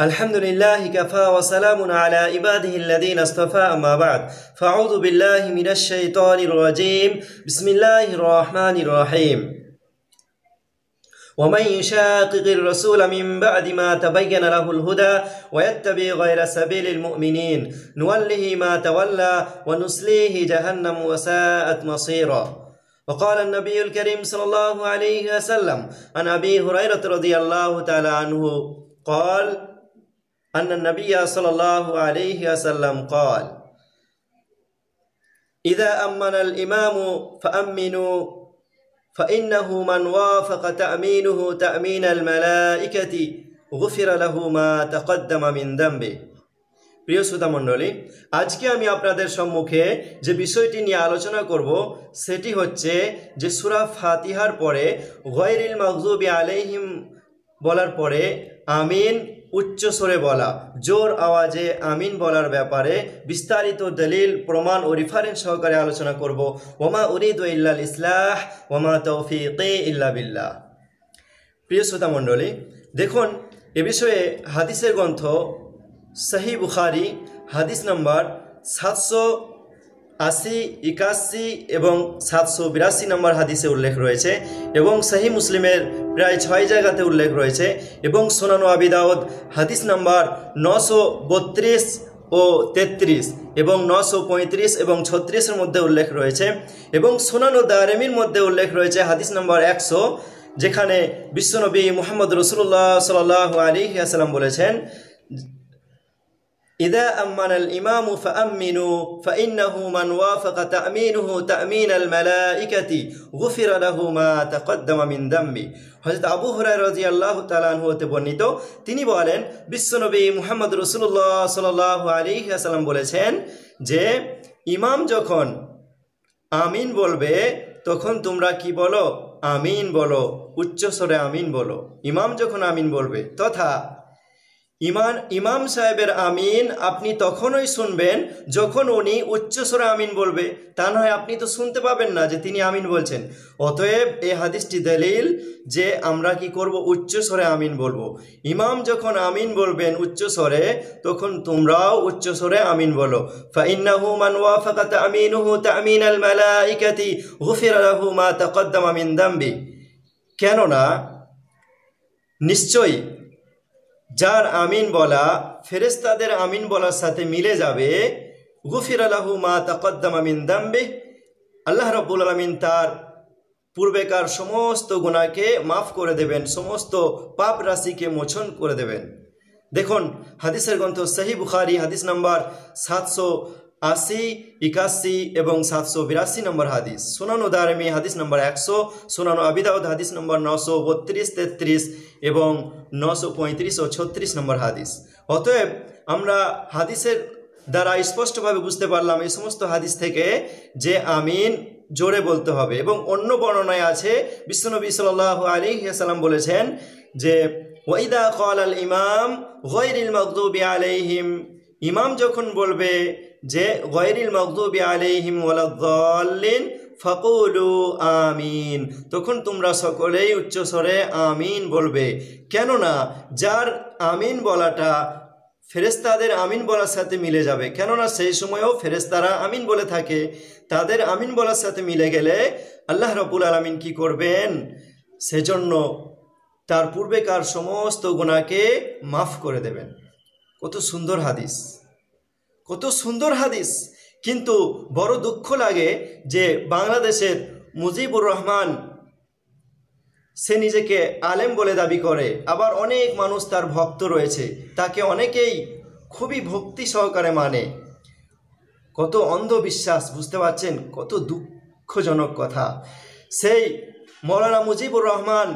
الحمد لله كفى وسلام على عباده الذين اصطفى أما بعد فأعوذ بالله من الشيطان الرجيم بسم الله الرحمن الرحيم ومن يشاقق الرسول من بعد ما تبين له الهدى ويتبع غير سبيل المؤمنين نوله ما تولى ونسليه جهنم وساءت مصيرا وقال النبي الكريم صلى الله عليه وسلم عن أبي هريرة رضي الله تعالى عنه قال أن النبي صلى الله عليه وسلم قال إذا أمن الإمام فأمنوا فإنه من وافق تأمينه تأمين الملائكة غفر له ما تقدم من ذنبه প্রিয় শ্রোতা মণ্ডলী আজকে আমি আপনাদের সম্মুখে যে বিষয়টি নিয়ে আলোচনা করব সেটি হচ্ছে যে সুরা ফাতিহার পরে গৈরিল মকজুবি আলাইহিম বলার পরে আমিন উচ্চস্বরে বলা জোর আওয়াজে আমিন বলার ব্যাপারে বিস্তারিত দলিল প্রমাণ ও রেফারেন্স সহকারে আলোচনা করব ওমা উরিদ ইল্লাল ইসলাহ ওমা তৌফিক ইল্লা বিল্লাহ প্রিয় শ্রোতা মণ্ডলী দেখুন এ বিষয়ে হাদিসের গ্রন্থ সাহি বুখারি হাদিস নম্বর সাতশো আশি একাশি এবং সাতশো বিরাশি নম্বর হাদিসে উল্লেখ রয়েছে এবং সাহি মুসলিমের প্রায় ছয় জায়গাতে উল্লেখ রয়েছে এবং সোনানো আবিদাউদ হাদিস নাম্বার নশো বত্রিশ ও তেত্রিশ এবং নশো পঁয়ত্রিশ এবং ছত্রিশের মধ্যে উল্লেখ রয়েছে এবং সোনানো দারেমির মধ্যে উল্লেখ রয়েছে হাদিস নম্বর একশো যেখানে বিশ্বনবী মোহাম্মদ রসুল্লাহ সাল আলী আসালাম বলেছেন إذا أمن الإمام فأمنوا فإنه من وافق تأمينه تأمين الملائكة غفر له ما تقدم من ذنبه হজরত আবু হরাই রাজি আল্লাহ হতে বর্ণিত তিনি বলেন বিশ্বনবী মুহাম্মদ রসুল্লাহ সাল আলী আসালাম বলেছেন যে ইমাম যখন আমিন বলবে তখন তোমরা কি বলো আমিন বলো উচ্চস্বরে আমিন বলো ইমাম যখন আমিন বলবে তথা ইমান ইমাম সাহেবের আমিন আপনি তখনই শুনবেন যখন উনি উচ্চস্বরে আমিন বলবে তা নয় আপনি তো শুনতে পাবেন না যে তিনি আমিন বলছেন অতএব এই হাদিসটি দলিল যে আমরা কি করব উচ্চস্বরে আমিন বলবো ইমাম যখন আমিন বলবেন উচ্চস্বরে তখন তোমরাও উচ্চস্বরে আমিন বলো মান আল মা আমিন দাম্বি কেননা নিশ্চয়ই যার আমিন বলা ফেরেস্তাদের আমিন বলার সাথে মিলে যাবে গুফির আলাহু মা তাকদ্দাম আমিন দাম্বে আল্লাহ রব্বুল আলমিন তার পূর্বেকার সমস্ত গুণাকে মাফ করে দেবেন সমস্ত পাপ রাশিকে মোছন করে দেবেন দেখুন হাদিসের গ্রন্থ সাহি বুখারি হাদিস নাম্বার সাতশো আশি একাশি এবং সাতশো বিরাশি নম্বর হাদিস সুনানো দারমি হাদিস নম্বর একশো সুনানো আবিদাউদ হাদিস নম্বর নশো বত্রিশ তেত্রিশ এবং নশো পঁয়ত্রিশ ও ছত্রিশ নম্বর হাদিস অতএব আমরা হাদিসের দ্বারা স্পষ্টভাবে বুঝতে পারলাম এই সমস্ত হাদিস থেকে যে আমিন জোরে বলতে হবে এবং অন্য বর্ণনায় আছে বিশ্বনবী সাল আলী সাল্লাম বলেছেন যে ওয়াইদা কল আল ইমাম গৈরিল মকদুবি আলাইহিম ইমাম যখন বলবে যে গয়রিল মকদুবি আলিহিম ওয়ালাদ্দাল্লিন ফকুলু আমিন তখন তোমরা সকলেই উচ্চস্বরে আমিন বলবে কেননা যার আমিন বলাটা ফেরেস্তাদের আমিন বলার সাথে মিলে যাবে কেননা সেই সময়ও ফেরেস্তারা আমিন বলে থাকে তাদের আমিন বলার সাথে মিলে গেলে আল্লাহ রবুল আলমিন কি করবেন সেজন্য তার পূর্বেকার সমস্ত গুণাকে মাফ করে দেবেন কত সুন্দর হাদিস কত সুন্দর হাদিস কিন্তু বড় দুঃখ লাগে যে বাংলাদেশের মুজিবুর রহমান সে নিজেকে আলেম বলে দাবি করে আবার অনেক মানুষ তার ভক্ত রয়েছে তাকে অনেকেই খুবই ভক্তি সহকারে মানে কত অন্ধবিশ্বাস বুঝতে পারছেন কত দুঃখজনক কথা সেই মৌলানা মুজিবুর রহমান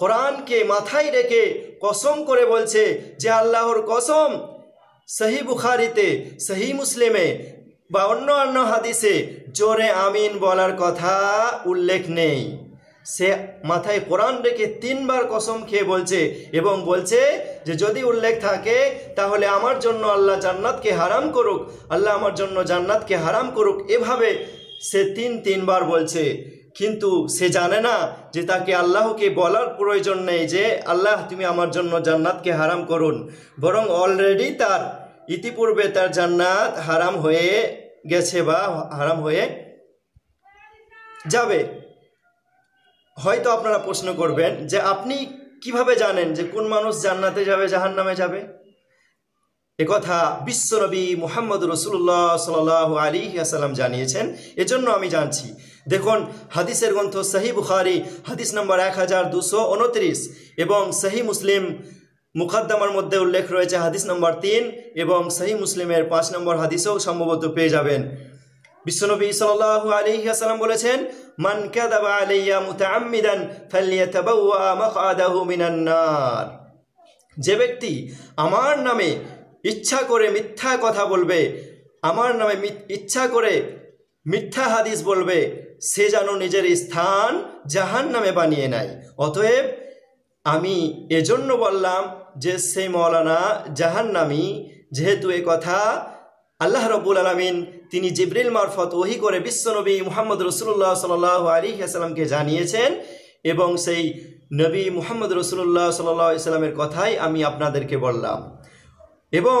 কোরআনকে মাথায় রেখে কসম করে বলছে যে আল্লাহর কসম সহি বুখারিতে সহি মুসলিমে বা অন্য অন্য হাদিসে জোরে আমিন বলার কথা উল্লেখ নেই সে মাথায় কোরআন রেখে তিনবার কসম খেয়ে বলছে এবং বলছে যে যদি উল্লেখ থাকে তাহলে আমার জন্য আল্লাহ জান্নাতকে হারাম করুক আল্লাহ আমার জন্য জান্নাতকে হারাম করুক এভাবে সে তিন তিনবার বলছে কিন্তু সে জানে না যে তাকে আল্লাহকে বলার প্রয়োজন নেই যে আল্লাহ তুমি আমার জন্য জান্নাতকে হারাম করুন বরং অলরেডি তার ইতিপূর্বে তার জান্নাত হারাম হয়ে গেছে বা হারাম হয়ে যাবে হয়তো আপনারা প্রশ্ন করবেন যে আপনি কিভাবে জানেন যে কোন মানুষ জান্নাতে যাবে জাহান নামে যাবে একথা বিশ্বনবী মোহাম্মদ রসুল্লাহ সাল আলী আসালাম জানিয়েছেন এজন্য আমি জানছি দেখুন হাদিসের গ্রন্থ সাহি বুখারি হাদিস নম্বর এক হাজার দুশো উনত্রিশ এবং সাহি মুসলিম মুখাদ্দামার মধ্যে উল্লেখ রয়েছে হাদিস নম্বর তিন এবং সাহি মুসলিমের পাঁচ নম্বর হাদিসও সম্ভবত পেয়ে যাবেন বিশ্বনবী সাল আলাইহি সাল্লাম বলেছেন মান কাযাবা যে ব্যক্তি আমার নামে ইচ্ছা করে মিথ্যা কথা বলবে আমার নামে ইচ্ছা করে মিথ্যা হাদিস বলবে সে যেন নিজের স্থান জাহান নামে বানিয়ে নেয় অতএব আমি এজন্য বললাম যে সেই মৌলানা নামি যেহেতু এ কথা আল্লাহ রবুল আলমিন তিনি জিবরিল মারফত ওহি করে বিশ্বনবী মুহাম্মদ রসুল্লাহ সাল আলী আসসালামকে জানিয়েছেন এবং সেই নবী মুহাম্মদ রসুল্লাহ সাল্লাহ ইসলামের কথাই আমি আপনাদেরকে বললাম এবং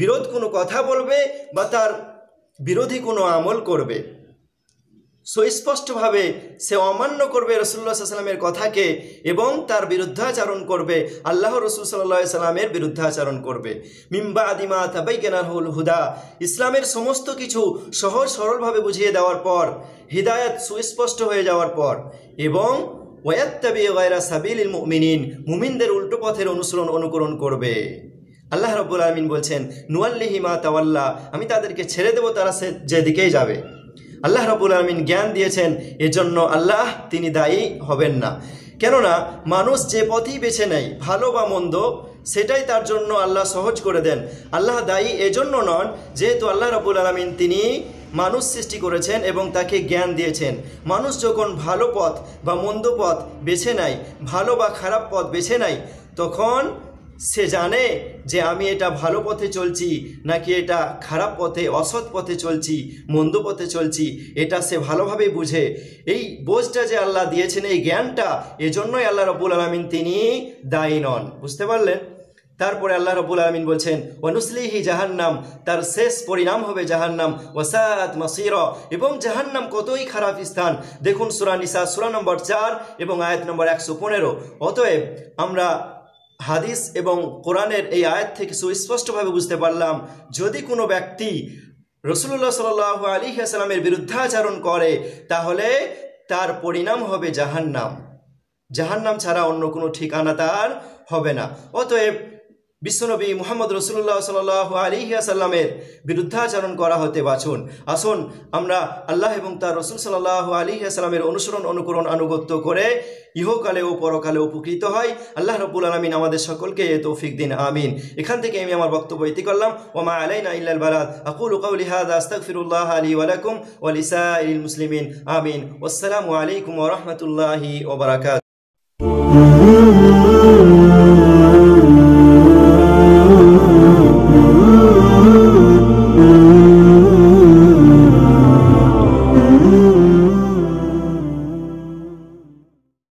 বিরোধ কোনো কথা বলবে বা তার বিরোধী কোনো আমল করবে সুস্পষ্টভাবে সে অমান্য করবে রসুল্লাহ সাল্লামের কথাকে এবং তার বিরুদ্ধাচরণ করবে আল্লাহ রসুল সাল্লা সাল্লামের বিরুদ্ধাচরণ করবে মিম্বা আদিমা তাবাই কেনারহুল হুদা ইসলামের সমস্ত কিছু সহজ সরলভাবে বুঝিয়ে দেওয়ার পর হৃদায়ত সুস্পষ্ট হয়ে যাওয়ার পর এবং ওয়াত্তাবি ওয়াইরা সাবিল মুমিনিন মুমিনদের উল্টো পথের অনুসরণ অনুকরণ করবে আল্লাহ রব্বুল আলমিন বলছেন নুয়াল্লিহিমা তাওয়াল্লা আমি তাদেরকে ছেড়ে দেবো তারা সে যেদিকেই যাবে আল্লাহ রব্বুল আলমিন জ্ঞান দিয়েছেন এজন্য আল্লাহ তিনি দায়ী হবেন না কেননা মানুষ যে পথই বেছে নেয় ভালো বা মন্দ সেটাই তার জন্য আল্লাহ সহজ করে দেন আল্লাহ দায়ী এজন্য নন যেহেতু আল্লাহ রবুল আলমিন তিনি মানুষ সৃষ্টি করেছেন এবং তাকে জ্ঞান দিয়েছেন মানুষ যখন ভালো পথ বা মন্দ পথ বেছে নেয় ভালো বা খারাপ পথ বেছে নেয় তখন সে জানে যে আমি এটা ভালো পথে চলছি নাকি এটা খারাপ পথে অসৎ পথে চলছি মন্দ পথে চলছি এটা সে ভালোভাবে বুঝে এই বোঝটা যে আল্লাহ দিয়েছেন এই জ্ঞানটা এজন্যই আল্লাহ রবুল আলমিন তিনি দায়ী নন বুঝতে পারলেন তারপরে আল্লাহ রবুল আলমিন বলছেন অনুসলিহি জাহান্নাম তার শেষ পরিণাম হবে জাহান্নাম ওসাদ মাসির এবং জাহান্নাম কতই খারাপ স্থান দেখুন সুরা নিসা সুরা নম্বর চার এবং আয়াত নম্বর একশো পনেরো অতএব আমরা হাদিস এবং কোরআনের এই আয়াত থেকে সুস্পষ্টভাবে বুঝতে পারলাম যদি কোনো ব্যক্তি রসুল্লাহ সাল আলী আসসালামের বিরুদ্ধাচরণ করে তাহলে তার পরিণাম হবে জাহান্নাম জাহান্নাম ছাড়া অন্য কোনো ঠিকানা তার হবে না অতএব বিশ্বনবী মোহাম্মদ রসুল্লাহ সাল আলিহাসাল্লামের বিরুদ্ধাচরণ করা হতে বাছুন আসুন আমরা আল্লাহ এবং তার রসুল সাল্লাহ আলিহাসাল্লামের অনুসরণ অনুকরণ আনুগত্য করে ইহকালে ও পরকালে উপকৃত হয় আল্লাহ রবুল আলমিন আমাদের সকলকে এ তৌফিক দিন আমিন এখান থেকে আমি আমার বক্তব্য ইতি করলাম ওমা আলাইনা ইল্লাল বারাত আকুল কাউলিহাদ ফিরুল্লাহ আলী ওয়ালাকুম ওয়ালিসা মুসলিমিন আমিন আসসালামু আলাইকুম ওরহমতুল্লাহি ওবরাকাত